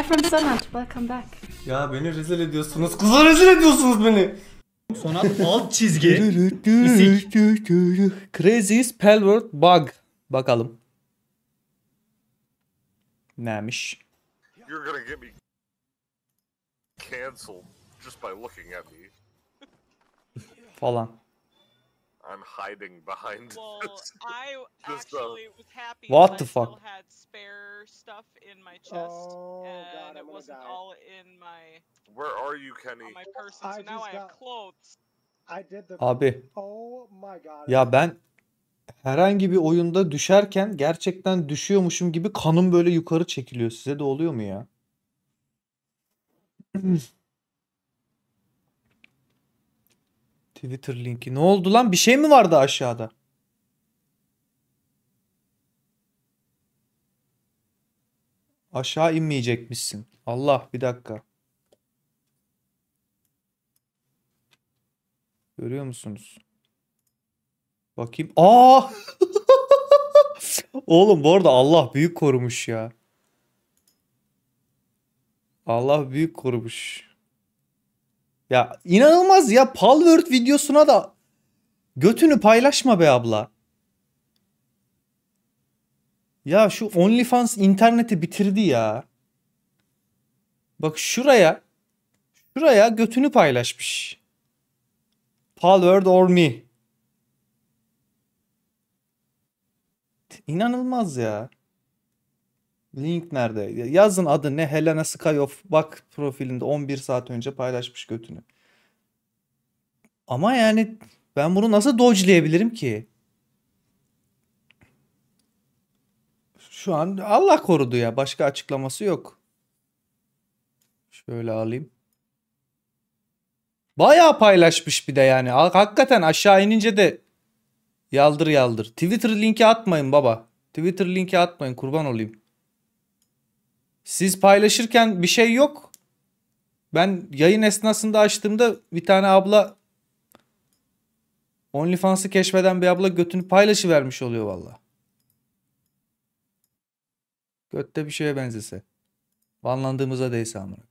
Hi from Sonat, welcome back. Ya beni rezil ediyorsunuz. Kızlar rezil ediyorsunuz beni. Sonat alt çizgi. Crazy spell bug. Bakalım. Neymiş? You're gonna get me canceled just by looking at me. Falan. I'm hiding behind. Well, I uh, actually was happy. What the I fuck? Still had spare stuff in my chest, oh, and God, it wasn't die. all in my. Where are you, Kenny? my person. So I now I got... clothes. I did the. Abi. Oh my God. Ya ben herhangi bir oyunda düşerken gerçekten düşüyormuşum gibi kanım böyle yukarı çekiliyor. Size de oluyor mu ya? Twitter linki. Ne oldu lan? Bir şey mi vardı aşağıda? Aşağı inmeyecekmişsin. Allah bir dakika. Görüyor musunuz? Bakayım. Aa! Oğlum bu arada Allah büyük korumuş ya. Allah büyük korumuş. Ya inanılmaz ya Palworld videosuna da götünü paylaşma be abla. Ya şu OnlyFans interneti bitirdi ya. Bak şuraya şuraya götünü paylaşmış. Palworld or me. İnanılmaz ya. Link nerede? Yazın adı ne? Helena Skayoff bak profilinde 11 saat önce paylaşmış götünü. Ama yani ben bunu nasıl dodge'leyebilirim ki? Şu an Allah korudu ya. Başka açıklaması yok. Şöyle alayım. Bayağı paylaşmış bir de yani. Hakikaten aşağı inince de yaldır yaldır. Twitter linki atmayın baba. Twitter linki atmayın kurban olayım. Siz paylaşırken bir şey yok. Ben yayın esnasında açtığımda bir tane abla OnlyFans'ı keşfeden bir abla götünü paylaşı vermiş oluyor valla. Götte bir şeye benzese. Banlandığımıza değse amına.